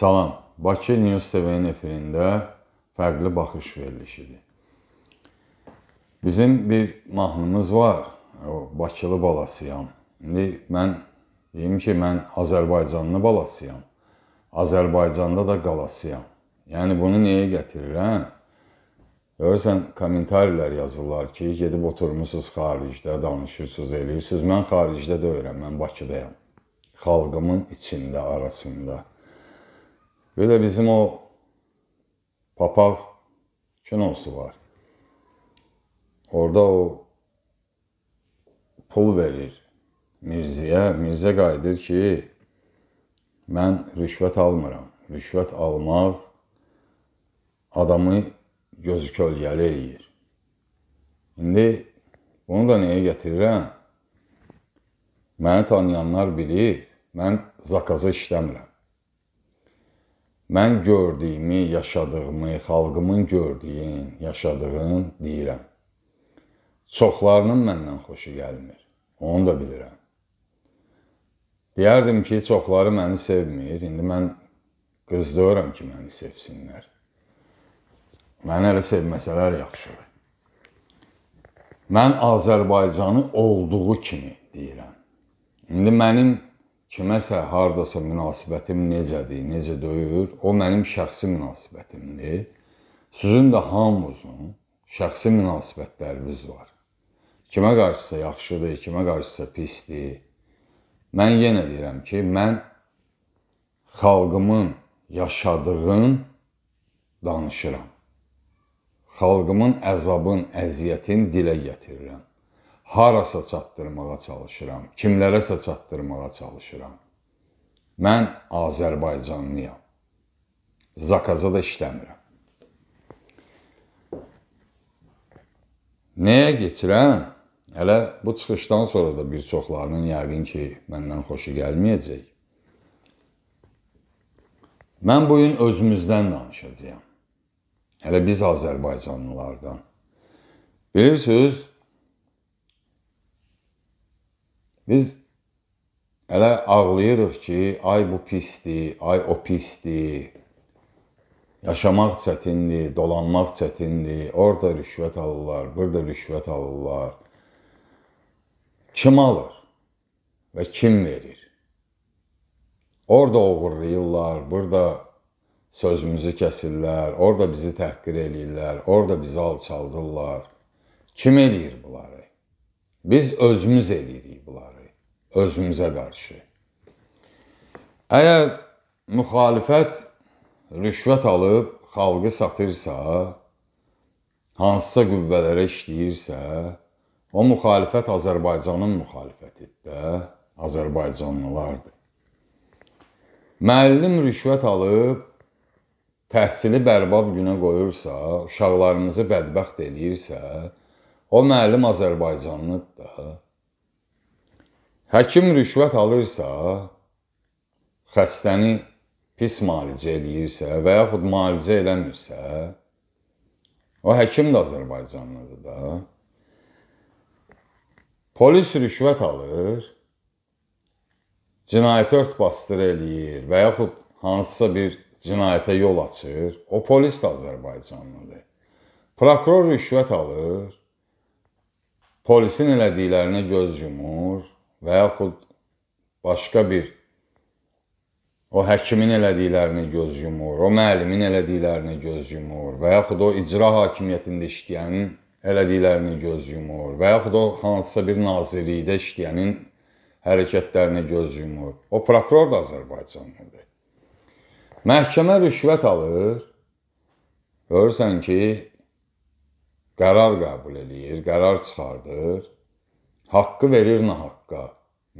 Salam, Bakı News TV-nin efirində fərqli baxış verilişidir. Bizim bir mahnımız var, o Bakılı balasıyam. İndi mən deyim ki, mən Azərbaycanlı balasıyam. Azərbaycanda da qalasıyam. Yəni bunu niyə gətirirəm? Görürsən, kommentarilər yazırlar ki, gedib oturmusunuz xaricdə, danışırsınız, eləyirsiniz. Mən xaricdə də öyrəm, mən Bakıdayam. Xalqımın içində, arasında. Bir də bizim o papaq kinosu var. Orada o pul verir Mirzəyə. Mirzə qayıdır ki, mən rüşvət almıram. Rüşvət almaq adamı gözü kölgəli eləyir. İndi bunu da nəyə gətirirəm? Məni tanıyanlar bilir, mən zakaza işləmirəm. Mən gördüyümü, yaşadığımı, xalqımın gördüyün, yaşadığın deyirəm. Çoxlarının məndən xoşu gəlmir. Onu da bilirəm. Deyərdim ki, çoxları məni sevmir. İndi mən qızdıram ki, məni sevsinlər. Məni elə sevməsələr yaxşıdır. Mən Azərbaycanı olduğu kimi deyirəm. İndi mənim kiməsə hardasa münasibətim necədir, necə döyür, o mənim şəxsi münasibətimdir. Sizin də hamınızın şəxsi münasibətləriniz var. Kimə qarşısa yaxşıdır, kimə qarşısa pisdir. Mən yenə deyirəm ki, mən xalqımın yaşadığın danışıram. Xalqımın əzabın, əziyyətin dilə gətirirəm harasa çatdırmağa çalışıram, kimlərəsə çatdırmağa çalışıram. Mən Azərbaycanlıyam. Zakazada işləmirəm. Nəyə keçirəm? Hələ bu çıxışdan sonra da bir çoxlarının yəqin ki, məndən xoşu gəlməyəcək. Mən bu gün özümüzdən danışacağam. Hələ biz Azərbaycanlılardan. Bilirsiniz, Biz elə ağlayırıq ki, ay bu pisdir, ay o pisdir. Yaşamaq çətindir, dolanmaq çətindir. Orda rüşvət alırlar, burada rüşvət alırlar. Kim alır və kim verir? Orda oğurlayırlar, burada sözümüzü kəsirlər, orada bizi təhqir eləyirlər, orada bizi alçaldırlar. Kim eləyir bunları? Biz özümüz eləyirik bunları özümüzə qarşı. Əgər müxalifət rüşvət alıb xalqı satırsa, hansısa qüvvələrə işləyirsə, o müxalifət Azərbaycanın müxalifətidir, Azərbaycanlılardır. Müəllim rüşvət alıb təhsili bərbad günə qoyursa, uşaqlarımızı bədbəxt eləyirsə, o müəllim Azərbaycanlıdır da. Həkim rüşvət alırsa, xəstəni pis müalicə eləyirsə və yaxud müalicə eləmirsə, o həkim də Azərbaycanlıdır da. Polis rüşvət alır, cinayəti örtbasdır eləyir və yaxud hansısa bir cinayətə yol açır, o polis də Azərbaycanlıdır. Prokuror rüşvət alır, polisin elədiklərinə göz yumur, və yaxud başqa bir o həkimin elədiklərini göz yumur, o müəllimin elədiklərini göz yumur və yaxud o icra hakimiyyətində işləyənin elədiklərini göz yumur və yaxud o hansısa bir nazirlikdə işləyənin hərəkətlərini göz yumur. O prokuror da Azərbaycanlıdır. Məhkəmə rüşvət alır. Görürsən ki, qərar qəbul eləyir, qərar çıxardır. Haqqı verir nahaq haqqa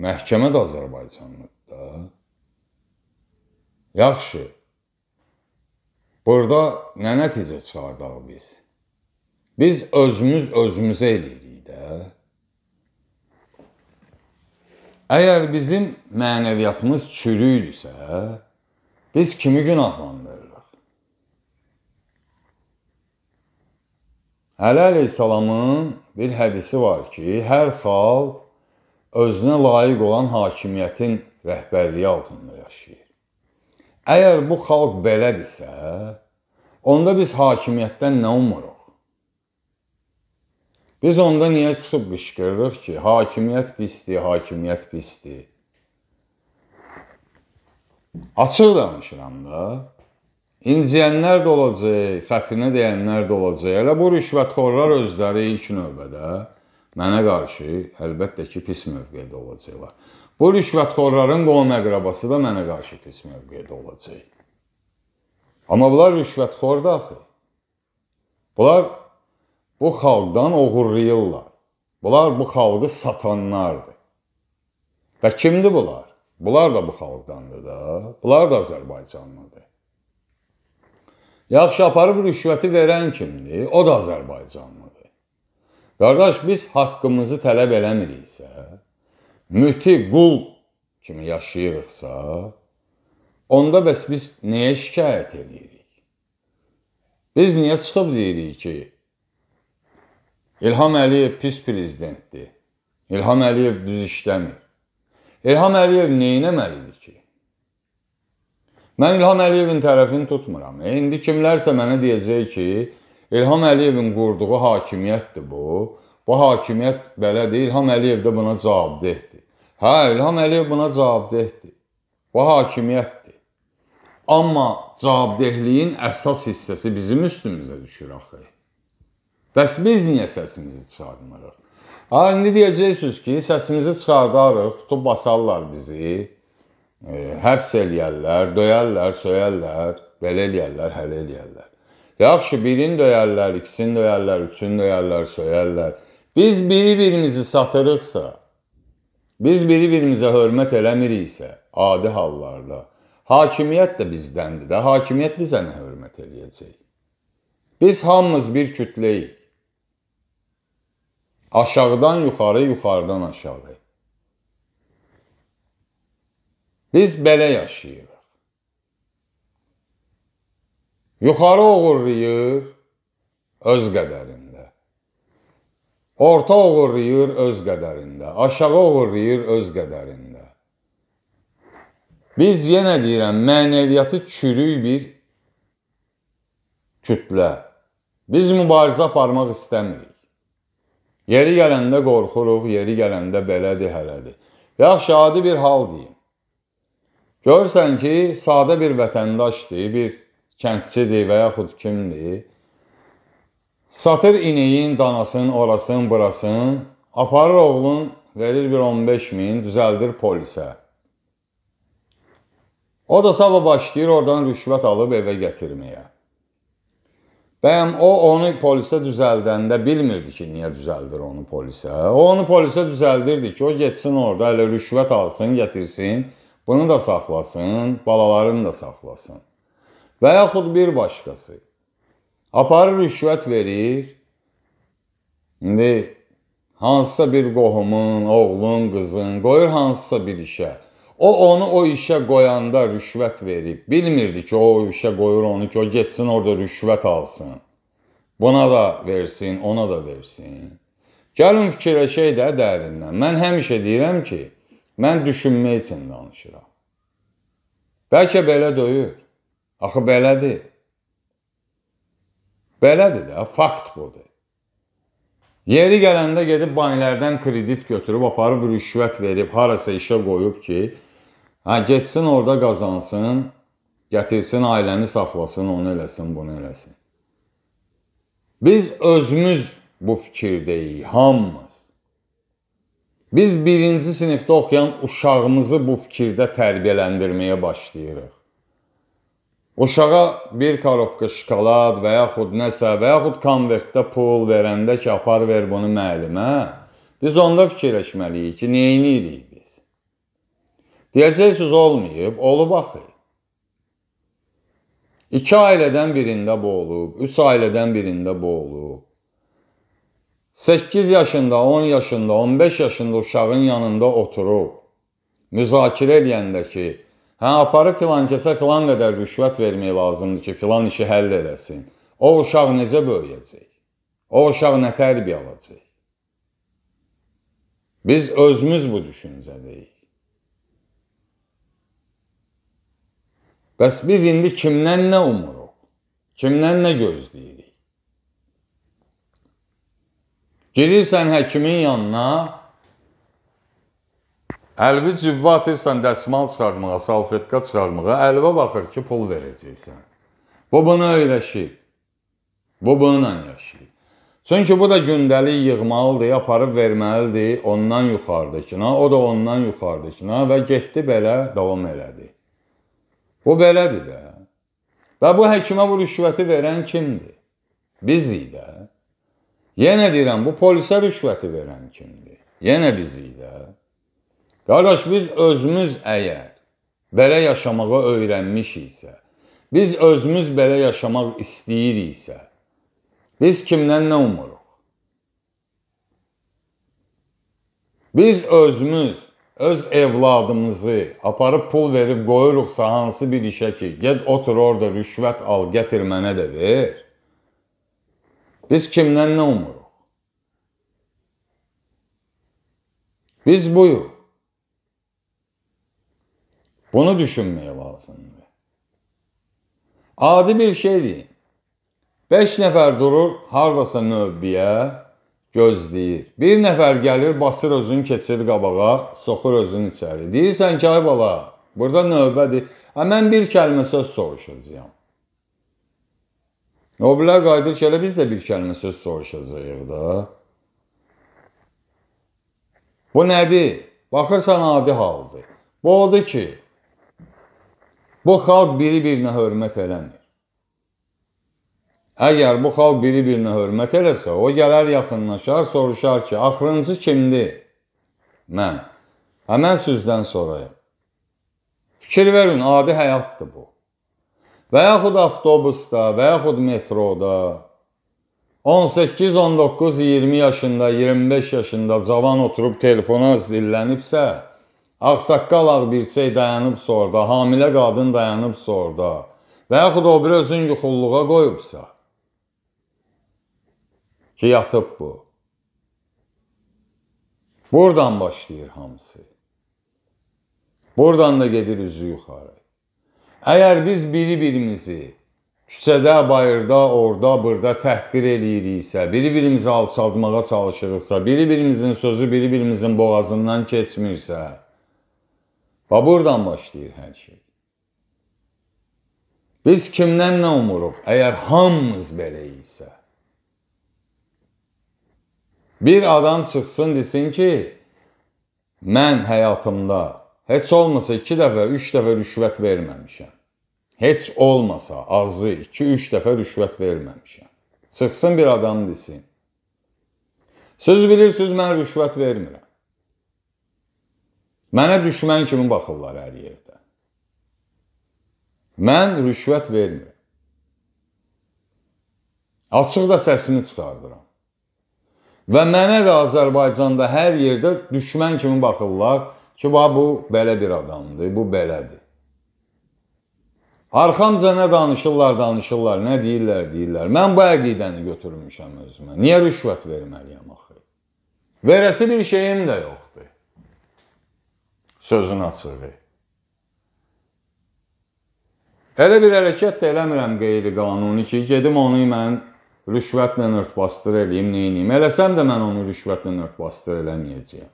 məhkəmə də Azərbaycanlıdır da. Yaxşı. Burada nə nəticə çıxardaq biz? Biz özümüz özümüzə eləyirik də. Əgər bizim mənəviyyatımız çürükdürsə, biz kimi günahlandırırıq? Əli əleyhissalamın bir hədisi var ki, hər xalq özünə layiq olan hakimiyyətin rəhbərliyi altında yaşayır. Əgər bu xalq belədirsə, onda biz hakimiyyətdən nə umuruq? Biz onda niyə çıxıb qışqırırıq ki, hakimiyyət pisdir, hakimiyyət pisdir? Açıq danışıram da. İnciyənlər də olacaq, xətrinə deyənlər də olacaq. Elə bu rüşvətxorlar özləri ilk növbədə mənə qarşı əlbəttə ki, pis mövqedə olacaqlar. Bu rüşvətxorların qonum əqrabası da mənə qarşı pis mövqedə olacaq. Amma bunlar rüşvətxordur axı. Bunlar bu xalqdan oğurlayırlar. Bunlar bu xalqı satanlardır. Və kimdir bunlar? Bunlar da bu xalqdandır da. Bunlar da Azərbaycanlıdır. Yaxşı aparıb rüşvəti verən kimdir? O da Azərbaycanlıdır. Qardaş, biz haqqımızı tələb eləmiriksə, müti qul kimi yaşayırıqsa, onda bəs biz nəyə şikayət edirik? Biz niyə çıxıb deyirik ki, İlham Əliyev pis prezidentdir. İlham Əliyev düz işləmir. İlham Əliyev neynəməlidir ki? Mən İlham Əliyevin tərəfini tutmuram. E, indi kimlərsə mənə deyəcək ki, İlham Əliyevin qurduğu hakimiyyətdir bu. Bu hakimiyyət belədir. İlham Əliyev də buna cavabdehdir. Hə, İlham Əliyev buna cavabdehdir. Bu hakimiyyətdir. Amma cavabdehliyin əsas hissəsi bizim üstümüzə düşür axı. Bəs biz niyə səsimizi çıxarmırıq? Ha, indi deyəcəksiniz ki, səsimizi çıxardarıq, tutub basarlar bizi, e, həbs eləyərlər, döyərlər, söyərlər, belə eləyərlər, hələ eləyərlər. Yaxşı, birini döyərlər, ikisini döyərlər, üçünü döyərlər, söyərlər. Biz biri-birimizi satırıqsa, biz biri-birimizə hörmət eləmiriksə, adi hallarda, hakimiyyət də bizdəndir də, hakimiyyət bizə nə hörmət eləyəcək? Biz hamımız bir kütləyik. Aşağıdan yuxarı, yuxarıdan aşağı. Biz belə yaşayırıq. Yuxarı uğurlayır öz qədərində. Orta uğurlayır öz qədərində. Aşağı uğurlayır öz qədərində. Biz yenə deyirəm, mənəviyyatı çürük bir kütlə. Biz mübarizə aparmaq istəmirik. Yeri gələndə qorxuruq, yeri gələndə belədir, hələdir. Yaxşı, adi bir hal deyim. Görürsən ki, sadə bir vətəndaşdır, bir kəndçidir və yaxud kimdir, satır ineyin, danasın, orasın, burasın, aparır oğlun, verir bir 15 min, düzəldir polisə. O da sabah başlayır oradan rüşvət alıb evə gətirməyə. Bəyəm o onu polisə düzəldəndə bilmirdi ki, niyə düzəldir onu polisə. O onu polisə düzəldirdi ki, o getsin orada elə rüşvət alsın, gətirsin, bunu da saxlasın, balalarını da saxlasın və yaxud bir başqası aparır rüşvət verir. İndi hansısa bir qohumun, oğlun, qızın qoyur hansısa bir işə. O onu o işə qoyanda rüşvət verib. Bilmirdi ki, o işə qoyur onu ki, o getsin orada rüşvət alsın. Buna da versin, ona da versin. Gəlin fikirləşək də dərindən. Mən həmişə deyirəm ki, mən düşünmək üçün danışıram. Bəlkə belə döyür. Axı belədir. Belədir də, fakt budur. Yeri gələndə gedib banklərdən kredit götürüb, aparıb rüşvət verib, harasa işə qoyub ki, hə, getsin orada qazansın, gətirsin ailəni saxlasın, onu eləsin, bunu eləsin. Biz özümüz bu fikirdəyik, hamımız. Biz birinci sinifdə oxuyan uşağımızı bu fikirdə tərbiyələndirməyə başlayırıq. Uşağa bir karobka şokolad və yaxud nəsə və yaxud konvertdə pul verəndə ki, apar ver bunu müəllimə, hə? biz onda fikirləşməliyik ki, neyinirik biz? Deyəcəksiniz olmayıb, olub axı. İki ailədən birində bu olub, üç ailədən birində bu olub. 8 yaşında, 10 yaşında, 15 yaşında uşağın yanında oturub müzakirə eləyəndə ki, Hə, aparıb filan kəsə filan qədər rüşvət vermək lazımdır ki, filan işi həll eləsin. O uşaq necə böyüyəcək? O uşaq nə tərbiyə alacaq? Biz özümüz bu düşüncədəyik. Bəs biz indi kimdən nə umuruq? Kimdən nə gözləyirik? Girirsən həkimin yanına, Əlvi cüvvə atırsan dəsmal çıxarmağa, salfetka çıxarmağa, əlvə baxır ki, pul verəcəksən. Bu bunu öyrəşir. Bu bununla yaşayır. Çünki bu da gündəlik yığmalıdır, aparıb verməlidir ondan yuxarıdakına, o da ondan yuxarıdakına və getdi belə davam elədi. Bu belədir də. Və bu həkimə bu rüşvəti verən kimdir? Bizik də. Yenə deyirəm, bu polisə rüşvəti verən kimdir? Yenə bizik də. Qardaş, biz özümüz əgər belə yaşamağa öyrənmişiksə, biz özümüz belə yaşamaq istəyiriksə, biz kimdən nə umuruq? Biz özümüz öz evladımızı aparıb pul verib qoyuruqsa hansı bir işə ki, get otur orada rüşvət al, gətir mənə də ver. Biz kimdən nə umuruq? Biz buyuq. Bunu düşünmeye lazımdır. Adi bir şeydir. Beş nəfər durur, hardasa növbəyə gözləyir. Bir nəfər gəlir, basır özünü keçir qabağa, soxur özünü içəri. Deyirsən ki, ay bala, burada növbədir. Hə, mən bir kəlmə söz soruşacağam. O bilər qayıdır ki, elə biz də bir kəlmə söz soruşacağıq da. Bu nədir? Baxırsan adi haldır. Bu odur ki, Bu xalq biri-birinə hörmət eləmir. Əgər bu xalq biri-birinə hörmət eləsə, o gələr yaxınlaşar, soruşar ki, axırıncı kimdir? Mən. Həmən sizdən sorayım. Fikir verin, adi həyatdır bu. Və yaxud avtobusda, və yaxud metroda 18, 19, 20 yaşında, 25 yaşında cavan oturub telefona zillənibsə, Ağsaqqal ağbirçək dayanıbsa orada, hamilə qadın dayanıbsa orada və yaxud o bir özün yuxulluğa qoyubsa ki, yatıb bu. Buradan başlayır hamısı. Buradan da gedir üzü yuxarı. Əgər biz biri-birimizi küçədə, bayırda, orada, burada təhqir eləyiriksə, biri-birimizi alçaltmağa çalışırıqsa, biri-birimizin sözü biri-birimizin boğazından keçmirsə, Və buradan başlayır hər şey. Biz kimdən nə umuruq? Əgər hamımız belə isə. Bir adam çıxsın desin ki, mən həyatımda heç olmasa 2 dəfə, 3 dəfə rüşvət verməmişəm. Heç olmasa azı 2-3 dəfə rüşvət verməmişəm. Çıxsın bir adam desin. Söz bilirsiniz mən rüşvət vermirəm. Mənə düşmən kimi baxırlar hər yerdə. Mən rüşvət vermirəm. Açıq da səsimi çıxardıram. Və mənə və Azərbaycanda hər yerdə düşmən kimi baxırlar ki, va bu belə bir adamdır, bu belədir. Arxamca nə danışırlar, danışırlar, nə deyirlər, deyirlər. Mən bu əqidəni götürmüşəm özümə. Niyə rüşvət verməliyəm axı? Verəsi bir şeyim də yoxdur sözünü açıq qeyd. Elə bir hərəkət də eləmirəm qeyri-qanuni ki, gedim onu mən rüşvətlə örtbasdır eləyim, neyniyim. Eləsəm də mən onu rüşvətlə örtbasdır eləməyəcəyəm.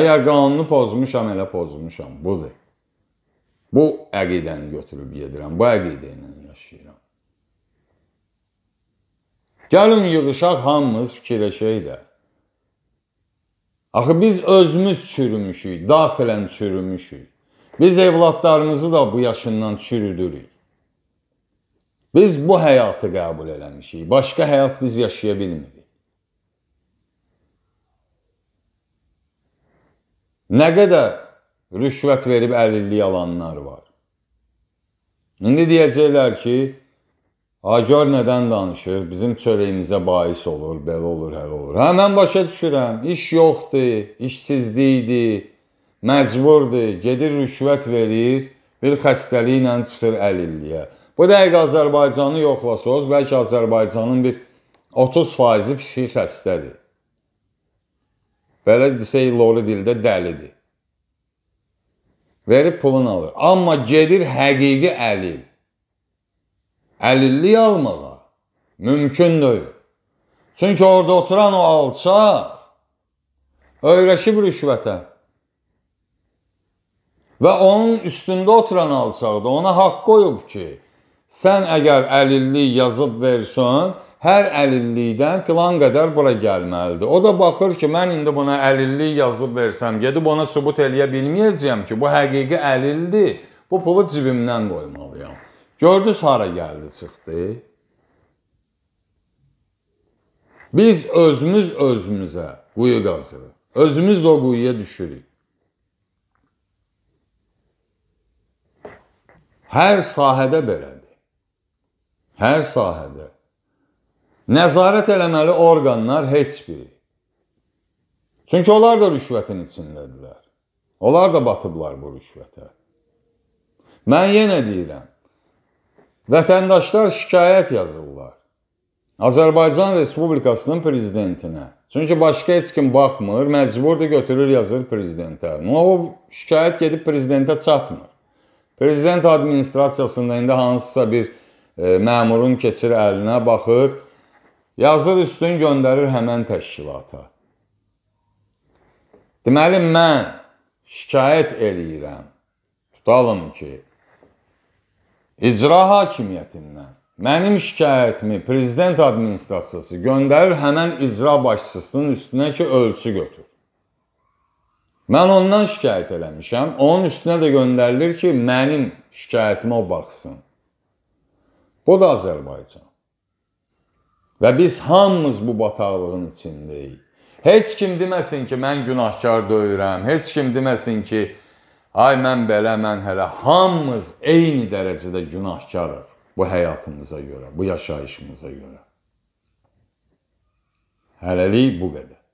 Əgər qanunu pozmuşam, elə pozmuşam. Budur. Bu əqidəni götürüb yedirəm. Bu əqidə ilə yaşayıram. Gəlin yığışaq hamımız fikirləşək də. Axı biz özümüz çürümüşük, daxilən çürümüşük. Biz evladlarımızı da bu yaşından çürüdürük. Biz bu həyatı qəbul eləmişik. Başqa həyat biz yaşaya bilmirik. Nə qədər rüşvət verib əlillik alanlar var. İndi deyəcəklər ki, A gör nədən danışır, bizim çörəyimizə bais olur, belə olur, hələ olur. Hə mən başa düşürəm. İş yoxdur, işsizlikdir, məcburdur, gedir rüşvət verir, bir xəstəliklə çıxır əlilliyə. Bu dəqiqə Azərbaycanı yoxlasanız, bəlkə Azərbaycanın bir 30% psixi xəstədir. Belə desək, lori dildə dəlidir. Verib pulunu alır. Amma gedir həqiqi əlil əlillik almağa mümkün deyil. Çünki orada oturan o alçaq öyrəşib rüşvətə. Və onun üstündə oturan alçaq da ona haqq qoyub ki, sən əgər əlillik yazıb versən, hər əlillikdən filan qədər bura gəlməlidir. O da baxır ki, mən indi buna əlillik yazıb versəm, gedib ona sübut eləyə bilməyəcəyəm ki, bu həqiqi əlildir. Bu pulu cibimdən qoymalıyam. Gördünüz hara gəldi, çıxdı. Biz özümüz özümüzə quyu qazırıq. Özümüz də o quyuya düşürük. Hər sahədə belədir. Hər sahədə. Nəzarət eləməli orqanlar heç biri. Çünki onlar da rüşvətin içindədirlər. Onlar da batıblar bu rüşvətə. Mən yenə deyirəm, Vətəndaşlar şikayət yazırlar. Azərbaycan Respublikasının prezidentinə. Çünki başqa heç kim baxmır, məcburdur götürür yazır prezidentə. Nə o şikayət gedib prezidentə çatmır. Prezident administrasiyasında indi hansısa bir e, məmurun keçir əlinə baxır, yazır üstün göndərir həmən təşkilata. Deməli mən şikayət eləyirəm. Tutalım ki, icra hakimiyyətindən mənim şikayətimi prezident administrasiyası göndərir həmən icra başçısının üstünə ki, ölçü götür. Mən ondan şikayət eləmişəm. Onun üstünə də göndərilir ki, mənim şikayətimə o baxsın. Bu da Azərbaycan. Və biz hamımız bu bataqlığın içindəyik. Heç kim deməsin ki, mən günahkar döyürəm. Heç kim deməsin ki, Ay mən belə, mən hələ hamımız eyni dərəcədə günahkarıq bu həyatımıza görə, bu yaşayışımıza görə. Hələlik bu qədər.